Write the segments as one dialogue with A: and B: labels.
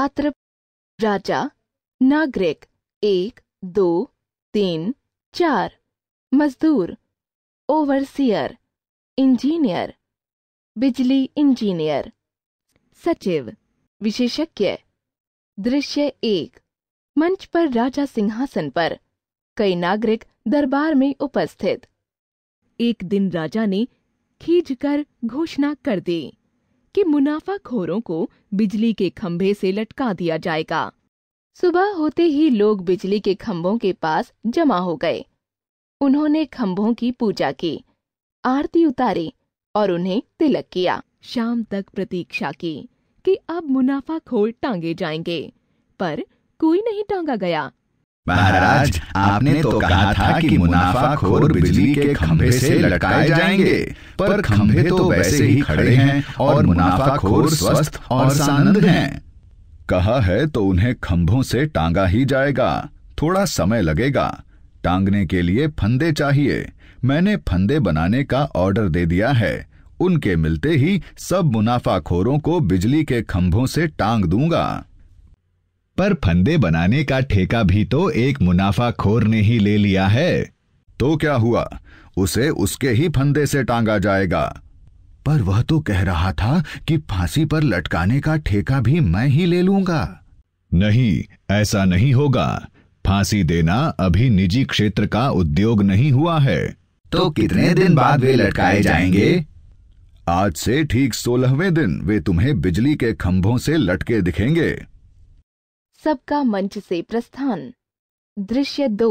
A: पात्र राजा नागरिक एक दो तीन चार मजदूर ओवरसियर इंजीनियर बिजली इंजीनियर सचिव विशेषज्ञ दृश्य एक मंच पर राजा सिंहासन पर कई नागरिक दरबार में उपस्थित एक दिन राजा ने खींच कर घोषणा कर दी कि मुनाफाखोरों को बिजली के खंभे से लटका दिया जाएगा सुबह होते ही लोग बिजली के खंभों के पास जमा हो गए उन्होंने खंभों की पूजा की आरती उतारी और उन्हें तिलक किया शाम तक प्रतीक्षा की कि अब मुनाफाखोर टांगे जाएंगे पर कोई नहीं टांगा गया महाराज आपने तो कहा था कि मुनाफाखोर बिजली के खंभे से लटकाए जाएंगे
B: पर खंभे तो वैसे ही खड़े हैं और मुनाफा खोर स्वस्थ और सानंद हैं। कहा है तो उन्हें खंभों से टांगा ही जाएगा थोड़ा समय लगेगा टांगने के लिए फंदे चाहिए मैंने फंदे बनाने का ऑर्डर दे दिया है उनके मिलते ही सब मुनाफाखोरों को बिजली के खंभों से टांग दूंगा पर फंदे बनाने का ठेका भी तो एक मुनाफा खोर ने ही ले लिया है तो क्या हुआ उसे उसके ही फंदे से टांगा जाएगा पर वह तो कह रहा था कि फांसी पर लटकाने का ठेका भी मैं ही ले लूंगा नहीं ऐसा नहीं होगा फांसी देना अभी निजी क्षेत्र का उद्योग नहीं हुआ है तो कितने दिन बाद वे लटकाए जाएंगे आज से ठीक सोलहवें दिन वे तुम्हें बिजली के खंभों से लटके दिखेंगे
A: सबका मंच से प्रस्थान दृश्य दो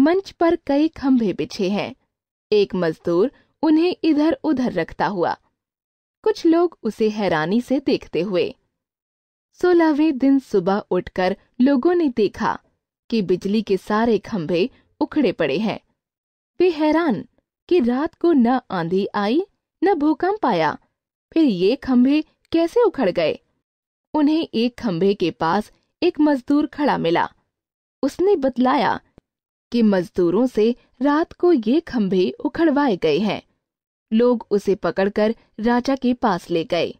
A: मंच पर कई खंभे बिछे हैं एक मजदूर उन्हें इधर उधर रखता हुआ कुछ लोग उसे हैरानी से देखते हुए सोलहवें दिन सुबह उठकर लोगों ने देखा कि बिजली के सारे खंभे उखड़े पड़े हैं वे हैरान कि रात को न आंधी आई न भूकंप आया फिर ये खंभे कैसे उखड़ गए उन्हें एक खंभे के पास एक मजदूर खड़ा मिला उसने बतलाया कि मजदूरों से रात को ये खंभे उखड़वाए गए हैं लोग उसे पकड़कर राजा के पास ले गए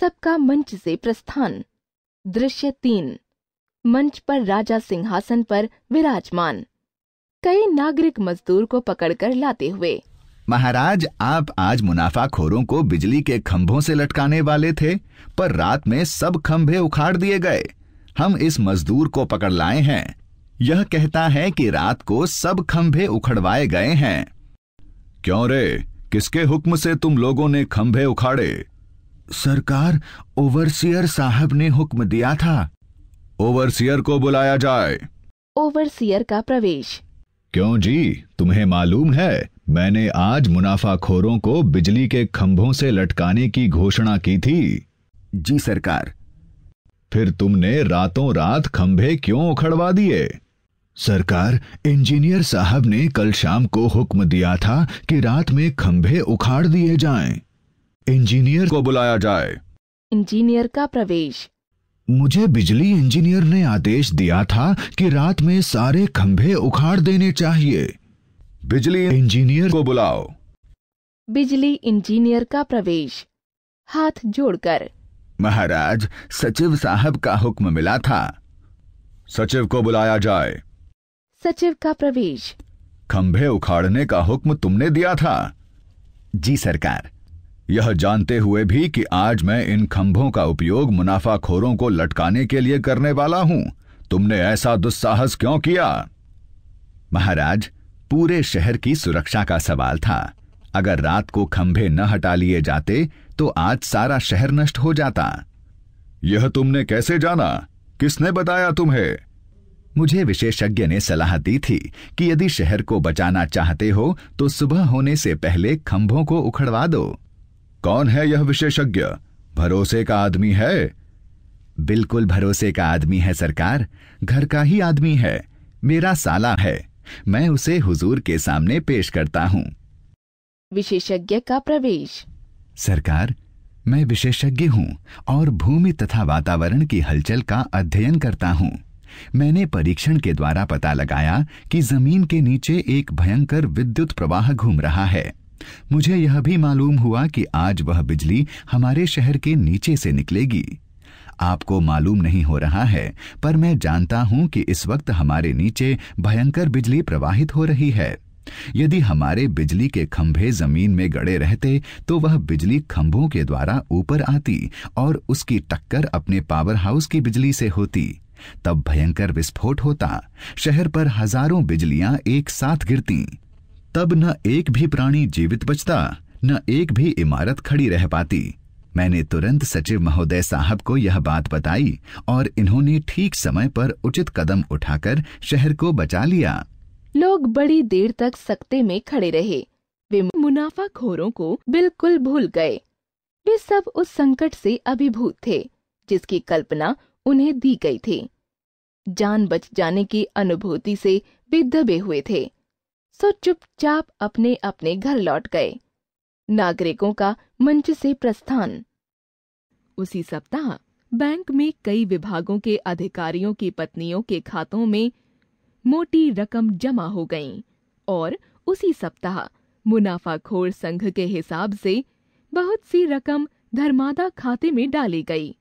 A: सबका मंच से प्रस्थान दृश्य तीन मंच पर राजा सिंहासन पर विराजमान कई नागरिक मजदूर को पकड़कर लाते हुए
B: महाराज आप आज मुनाफाखोरों को बिजली के खंभों से लटकाने वाले थे पर रात में सब खंभे उखाड़ दिए गए हम इस मजदूर को पकड़ लाए हैं यह कहता है कि रात को सब खंभे उखड़वाए गए हैं क्यों रे किसके हुक्म से तुम लोगों ने खंभे उखाड़े सरकार ओवरसियर साहब ने हुक्म दिया था ओवरसियर को बुलाया जाए
A: ओवरसियर का प्रवेश
B: क्यों जी तुम्हें मालूम है मैंने आज मुनाफाखोरों को बिजली के खंभों से लटकाने की घोषणा की थी जी सरकार फिर तुमने रातों रात खंभे क्यों उखड़वा दिए सरकार इंजीनियर साहब ने कल शाम को हुक्म दिया था कि रात में खंभे उखाड़ दिए जाएं। इंजीनियर को बुलाया जाए
A: इंजीनियर का प्रवेश
B: मुझे बिजली इंजीनियर ने आदेश दिया था कि रात में सारे खंभे उखाड़ देने चाहिए बिजली इंजीनियर को बुलाओ
A: बिजली इंजीनियर का प्रवेश हाथ जोड़कर
B: महाराज सचिव साहब का हुक्म मिला था सचिव को बुलाया जाए
A: सचिव का प्रवेश
B: खंभे उखाड़ने का हुक्म तुमने दिया था जी सरकार यह जानते हुए भी कि आज मैं इन खंभों का उपयोग मुनाफाखोरों को लटकाने के लिए करने वाला हूं तुमने ऐसा दुस्साहस क्यों किया महाराज पूरे शहर की सुरक्षा का सवाल था अगर रात को खंभे न हटा लिए जाते तो आज सारा शहर नष्ट हो जाता यह तुमने कैसे जाना किसने बताया तुम्हें मुझे विशेषज्ञ ने सलाह दी थी कि यदि शहर को बचाना चाहते हो तो सुबह होने से पहले खंभों को उखड़वा दो कौन है यह विशेषज्ञ भरोसे का आदमी है बिल्कुल भरोसे का आदमी है सरकार घर का ही आदमी है मेरा साला है मैं उसे हुजूर के सामने पेश करता हूँ
A: विशेषज्ञ का प्रवेश
B: सरकार मैं विशेषज्ञ हूं और भूमि तथा वातावरण की हलचल का अध्ययन करता हूं मैंने परीक्षण के द्वारा पता लगाया कि जमीन के नीचे एक भयंकर विद्युत प्रवाह घूम रहा है मुझे यह भी मालूम हुआ कि आज वह बिजली हमारे शहर के नीचे से निकलेगी आपको मालूम नहीं हो रहा है पर मैं जानता हूं कि इस वक्त हमारे नीचे भयंकर बिजली प्रवाहित हो रही है यदि हमारे बिजली के खंभे जमीन में गड़े रहते तो वह बिजली खंभों के द्वारा ऊपर आती और उसकी टक्कर अपने पावर हाउस की बिजली से होती तब भयंकर विस्फोट होता शहर पर हजारों बिजलियां एक साथ गिरती तब न एक भी प्राणी जीवित बचता न एक भी इमारत खड़ी रह पाती मैंने तुरंत सचिव महोदय साहब को यह बात बताई और इन्होंने ठीक समय पर उचित कदम उठाकर शहर को बचा लिया
A: लोग बड़ी देर तक सकते में खड़े रहे वे खोरों को बिल्कुल भूल गए वे सब उस संकट से अभिभूत थे जिसकी कल्पना उन्हें दी गई थी जान बच जाने की अनुभूति से वे दबे हुए थे सो चुपचाप अपने अपने घर लौट गए नागरिकों का मंच से प्रस्थान उसी सप्ताह बैंक में कई विभागों के अधिकारियों की पत्नियों के खातों में मोटी रकम जमा हो गई और उसी सप्ताह मुनाफाखोर संघ के हिसाब से बहुत सी रकम धर्मादा खाते में डाली गई